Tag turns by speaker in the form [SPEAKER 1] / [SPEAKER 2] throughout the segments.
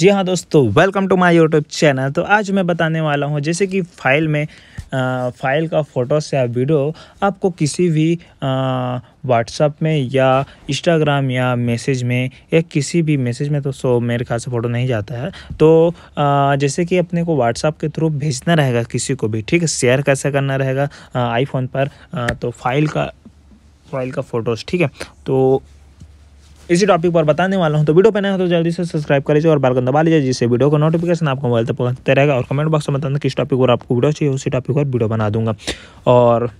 [SPEAKER 1] जी हाँ दोस्तों welcome to my YouTube channel तो आज मैं बताने वाला हूँ जैसे कि फाइल में आ, फाइल का फ़ोटो या वीडियो आपको किसी भी व्हाट्सअप में या इंस्टाग्राम या मैसेज में या किसी भी मैसेज में तो सो मेरे ख्याल से फ़ोटो नहीं जाता है तो आ, जैसे कि अपने को व्हाट्सअप के थ्रू भेजना रहेगा किसी को भी ठीक है शेयर कैसे करना रहेगा आईफोन पर आ, तो फाइल का फाइल का फ़ोटोज़ ठीक है तो इसी टॉपिक पर बताने वाला हूँ तो वीडियो पहने तो जल्दी से सब्सक्राइब कर लीजिए और बार दबा लीजिए जिससे वीडियो को नोटिफिकेशन आपको मोबाइल तक पहुंचते रहेगा और कमेंट बॉक्स में बताना किस टॉपिक पर आपको वीडियो चाहिए उसी टॉपिक पर वीडियो बना दूंगा और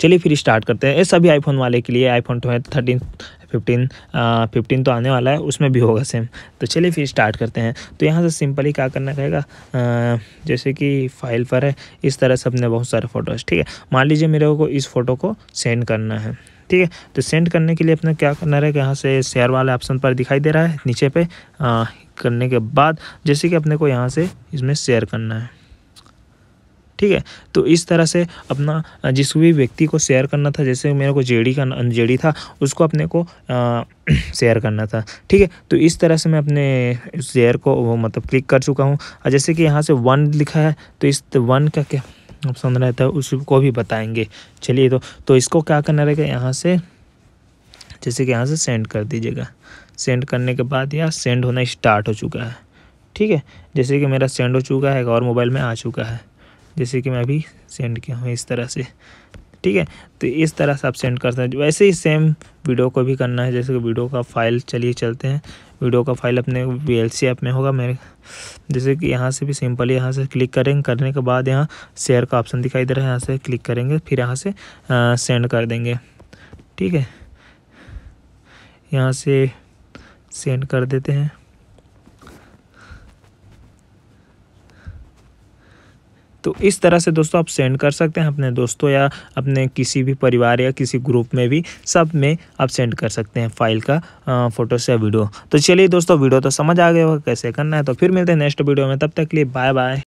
[SPEAKER 1] चलिए फिर स्टार्ट करते हैं ये सभी आईफोन वाले के लिए iPhone twelve thirteen fifteen fifteen तो आने वाला है उसमें भी होगा सेम तो चलिए फिर स्टार्ट करते हैं तो यहाँ से सिंपली क्या करना रहेगा जैसे कि फाइल पर है इस तरह से अपने बहुत सारे फ़ोटोज़ ठीक है मान लीजिए मेरे को इस फ़ोटो को सेंड करना है ठीक है तो सेंड करने के लिए अपना क्या करना रहेगा यहाँ से शेयर वाले ऑप्शन पर दिखाई दे रहा है नीचे पे आ, करने के बाद जैसे कि अपने को यहाँ से इसमें शेयर करना है ठीक है तो इस तरह से अपना जिस भी व्यक्ति को शेयर करना था जैसे मेरे को जेडी का जेडी था उसको अपने को शेयर करना था ठीक है तो इस तरह से मैं अपने शेयर को वो मतलब क्लिक कर चुका हूँ जैसे कि यहाँ से वन लिखा है तो इस वन तो का क्या ऑप्शन रहता है उसको भी बताएंगे चलिए तो तो इसको क्या करना रहेगा यहाँ से जैसे कि यहाँ से सेंड कर दीजिएगा सेंड करने के बाद यह सेंड होना स्टार्ट हो चुका है ठीक है जैसे कि मेरा सेंड हो चुका है और मोबाइल में आ चुका है जैसे कि मैं अभी सेंड किया हूँ इस तरह से ठीक है तो इस तरह से आप सेंड कर सकते हैं वैसे ही सेम वीडियो को भी करना है जैसे कि वीडियो का फाइल चलिए चलते हैं वीडियो का फाइल अपने वी एल सी ऐप में होगा मेरे जैसे कि यहाँ से भी सिंपली यहाँ से क्लिक करेंगे करने के बाद यहाँ शेयर का ऑप्शन दिखाई दे रहा है यहाँ से क्लिक करेंगे फिर यहाँ से सेंड कर देंगे ठीक है यहाँ से सेंड कर देते हैं तो इस तरह से दोस्तों आप सेंड कर सकते हैं अपने दोस्तों या अपने किसी भी परिवार या किसी ग्रुप में भी सब में आप सेंड कर सकते हैं फाइल का फोटोस फोटो से वीडियो तो चलिए दोस्तों वीडियो तो समझ आ गया होगा कैसे करना है तो फिर मिलते हैं नेक्स्ट वीडियो में तब तक के लिए बाय बाय